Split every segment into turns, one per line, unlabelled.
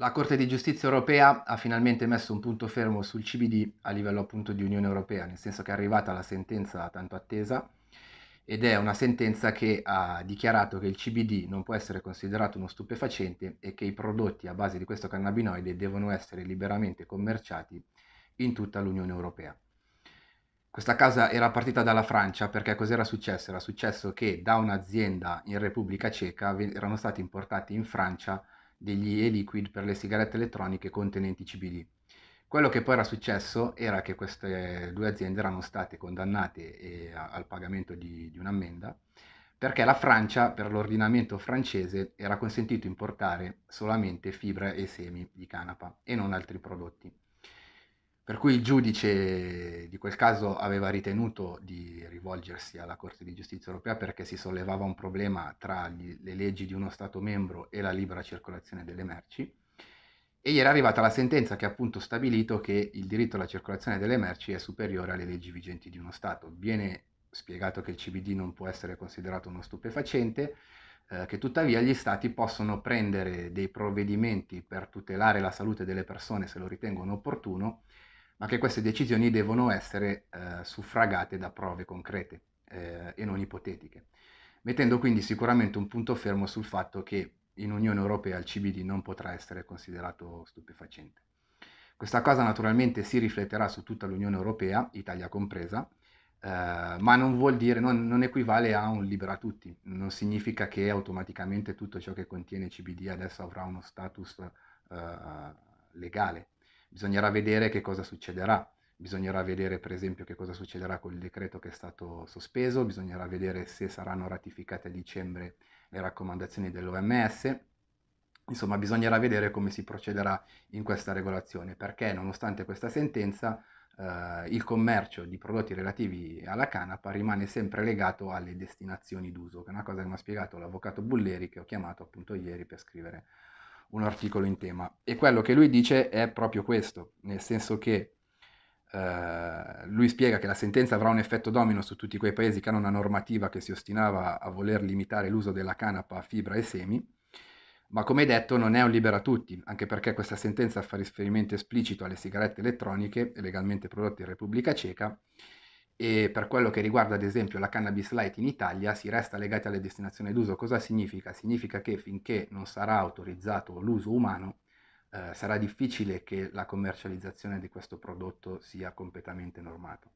La Corte di Giustizia europea ha finalmente messo un punto fermo sul CBD a livello appunto di Unione Europea, nel senso che è arrivata la sentenza tanto attesa ed è una sentenza che ha dichiarato che il CBD non può essere considerato uno stupefacente e che i prodotti a base di questo cannabinoide devono essere liberamente commerciati in tutta l'Unione Europea. Questa casa era partita dalla Francia perché cos'era successo? Era successo che da un'azienda in Repubblica Ceca erano stati importati in Francia degli e-liquid per le sigarette elettroniche contenenti CBD. Quello che poi era successo era che queste due aziende erano state condannate eh, al pagamento di, di un'ammenda perché la Francia, per l'ordinamento francese, era consentito importare solamente fibre e semi di canapa e non altri prodotti. Per cui il giudice di quel caso aveva ritenuto di rivolgersi alla Corte di Giustizia europea perché si sollevava un problema tra gli, le leggi di uno Stato membro e la libera circolazione delle merci e gli era arrivata la sentenza che ha appunto stabilito che il diritto alla circolazione delle merci è superiore alle leggi vigenti di uno Stato. Viene spiegato che il CBD non può essere considerato uno stupefacente, eh, che tuttavia gli Stati possono prendere dei provvedimenti per tutelare la salute delle persone se lo ritengono opportuno ma che queste decisioni devono essere eh, suffragate da prove concrete eh, e non ipotetiche, mettendo quindi sicuramente un punto fermo sul fatto che in Unione Europea il CBD non potrà essere considerato stupefacente. Questa cosa naturalmente si rifletterà su tutta l'Unione Europea, Italia compresa, eh, ma non vuol dire, non, non equivale a un libera tutti, non significa che automaticamente tutto ciò che contiene CBD adesso avrà uno status eh, legale Bisognerà vedere che cosa succederà. Bisognerà vedere per esempio che cosa succederà con il decreto che è stato sospeso, bisognerà vedere se saranno ratificate a dicembre le raccomandazioni dell'OMS. Insomma, bisognerà vedere come si procederà in questa regolazione, perché nonostante questa sentenza eh, il commercio di prodotti relativi alla canapa rimane sempre legato alle destinazioni d'uso, che è una cosa che mi ha spiegato l'avvocato Bulleri che ho chiamato appunto ieri per scrivere un articolo in tema. E quello che lui dice è proprio questo, nel senso che eh, lui spiega che la sentenza avrà un effetto domino su tutti quei paesi che hanno una normativa che si ostinava a voler limitare l'uso della canapa a fibra e semi, ma come detto non è un libera a tutti, anche perché questa sentenza fa riferimento esplicito alle sigarette elettroniche legalmente prodotte in Repubblica Ceca e per quello che riguarda ad esempio la cannabis light in Italia si resta legati alle destinazioni d'uso. Cosa significa? Significa che finché non sarà autorizzato l'uso umano eh, sarà difficile che la commercializzazione di questo prodotto sia completamente normata.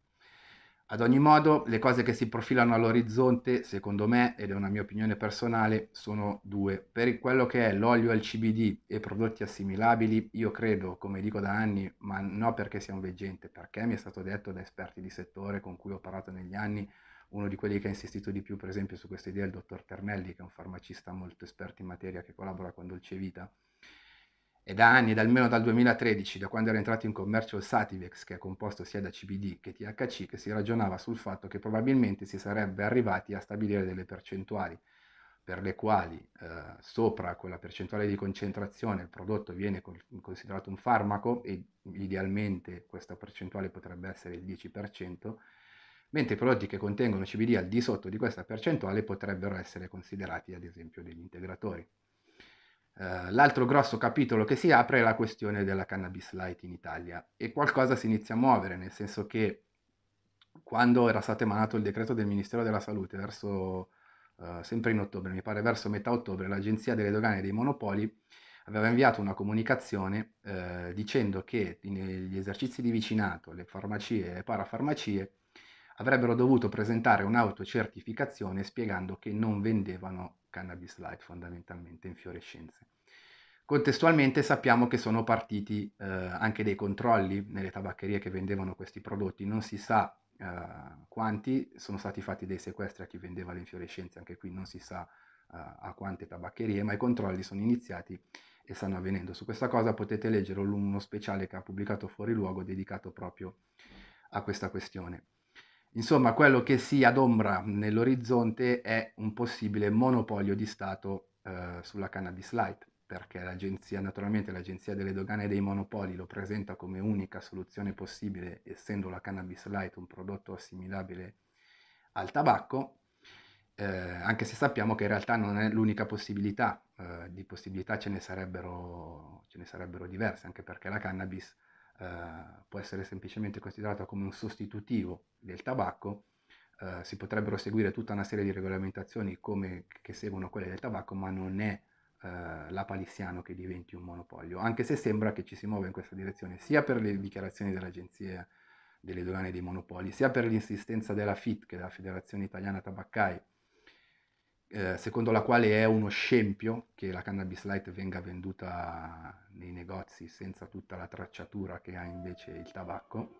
Ad ogni modo, le cose che si profilano all'orizzonte, secondo me, ed è una mia opinione personale, sono due. Per quello che è l'olio al CBD e prodotti assimilabili, io credo, come dico da anni, ma non perché sia un veggente, perché mi è stato detto da esperti di settore con cui ho parlato negli anni, uno di quelli che ha insistito di più, per esempio, su questa idea è il dottor Ternelli, che è un farmacista molto esperto in materia che collabora con Dolce Vita è da anni, ed almeno dal 2013, da quando era entrato in commercio il Sativex, che è composto sia da CBD che THC, che si ragionava sul fatto che probabilmente si sarebbe arrivati a stabilire delle percentuali per le quali eh, sopra quella percentuale di concentrazione il prodotto viene considerato un farmaco e idealmente questa percentuale potrebbe essere il 10%, mentre i prodotti che contengono CBD al di sotto di questa percentuale potrebbero essere considerati ad esempio degli integratori. Eh, l'altro grosso capitolo che si apre è la questione della cannabis light in Italia e qualcosa si inizia a muovere, nel senso che quando era stato emanato il decreto del Ministero della Salute, verso, uh, sempre in ottobre, mi pare verso metà ottobre, l'Agenzia delle Dogane e dei Monopoli aveva inviato una comunicazione uh, dicendo che negli esercizi di vicinato le farmacie e le parafarmacie avrebbero dovuto presentare un'autocertificazione spiegando che non vendevano cannabis light fondamentalmente in fiorescenze. Contestualmente sappiamo che sono partiti eh, anche dei controlli nelle tabaccherie che vendevano questi prodotti, non si sa eh, quanti, sono stati fatti dei sequestri a chi vendeva le infiorescenze, anche qui non si sa eh, a quante tabaccherie, ma i controlli sono iniziati e stanno avvenendo. Su questa cosa potete leggere uno speciale che ha pubblicato Fuori Luogo dedicato proprio a questa questione. Insomma, quello che si adombra nell'orizzonte è un possibile monopolio di Stato eh, sulla cannabis light, perché l'agenzia, naturalmente l'agenzia delle dogane e dei monopoli lo presenta come unica soluzione possibile, essendo la cannabis light un prodotto assimilabile al tabacco, eh, anche se sappiamo che in realtà non è l'unica possibilità, eh, di possibilità ce ne, ce ne, sarebbero, diverse, anche perché la cannabis eh, può essere semplicemente considerata come un sostitutivo del tabacco, eh, si potrebbero seguire tutta una serie di regolamentazioni come, che seguono quelle del tabacco, ma non è eh, la palissiano che diventi un monopolio, anche se sembra che ci si muova in questa direzione, sia per le dichiarazioni dell'Agenzia delle Dogane dei Monopoli, sia per l'insistenza della FIT, che è la Federazione Italiana Tabaccai, eh, secondo la quale è uno scempio che la cannabis light venga venduta nei negozi senza tutta la tracciatura che ha invece il tabacco.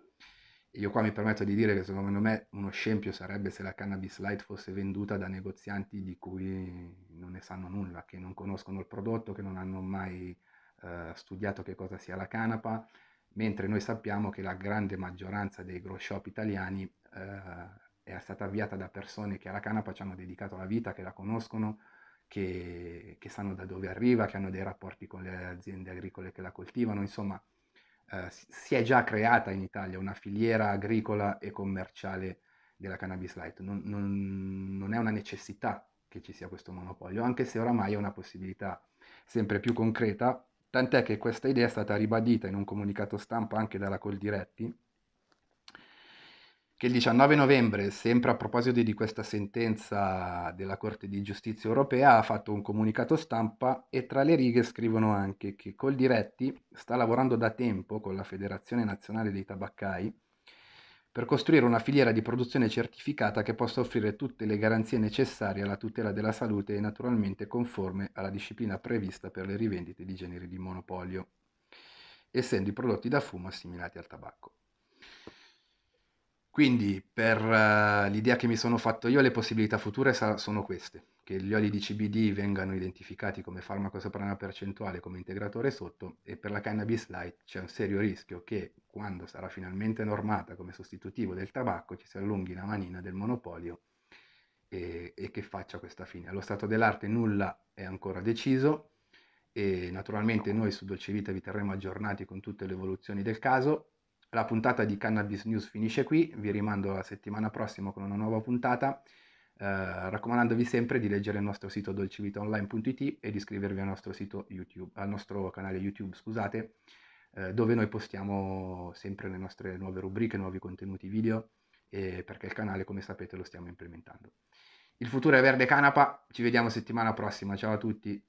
Io qua mi permetto di dire che secondo me uno scempio sarebbe se la cannabis light fosse venduta da negozianti di cui non ne sanno nulla, che non conoscono il prodotto, che non hanno mai eh, studiato che cosa sia la canapa, mentre noi sappiamo che la grande maggioranza dei grow shop italiani eh, è stata avviata da persone che alla canapa ci hanno dedicato la vita, che la conoscono, che, che sanno da dove arriva, che hanno dei rapporti con le aziende agricole che la coltivano, insomma eh, si è già creata in Italia una filiera agricola e commerciale della cannabis light, non, non, non è una necessità che ci sia questo monopolio, anche se oramai è una possibilità sempre più concreta, tant'è che questa idea è stata ribadita in un comunicato stampa anche dalla Coldiretti, che il 19 novembre, sempre a proposito di questa sentenza della Corte di Giustizia europea, ha fatto un comunicato stampa e tra le righe scrivono anche che Coldiretti sta lavorando da tempo con la Federazione Nazionale dei Tabaccai per costruire una filiera di produzione certificata che possa offrire tutte le garanzie necessarie alla tutela della salute e naturalmente conforme alla disciplina prevista per le rivendite di generi di monopolio, essendo i prodotti da fumo assimilati al tabacco. Quindi per uh, l'idea che mi sono fatto io le possibilità future sa- sono queste, che gli oli di CBD vengano identificati come farmaco sopra una percentuale, come integratore sotto e per la cannabis light c'è un serio rischio che quando sarà finalmente normata come sostitutivo del tabacco ci si allunghi la manina del monopolio e, e che faccia questa fine. Allo stato dell'arte nulla è ancora deciso e naturalmente noi su Dolce Vita vi terremo aggiornati con tutte le evoluzioni del caso la puntata di Cannabis News finisce qui, vi rimando la settimana prossima con una nuova puntata, eh, raccomandandovi sempre di leggere il nostro sito dolcivitaonline.it e di iscrivervi al nostro, YouTube, al nostro canale YouTube, scusate, eh, dove noi postiamo sempre le nostre nuove rubriche, nuovi contenuti video, perché il canale, come sapete, lo stiamo implementando. Il futuro è verde canapa, ci vediamo settimana prossima, ciao a tutti.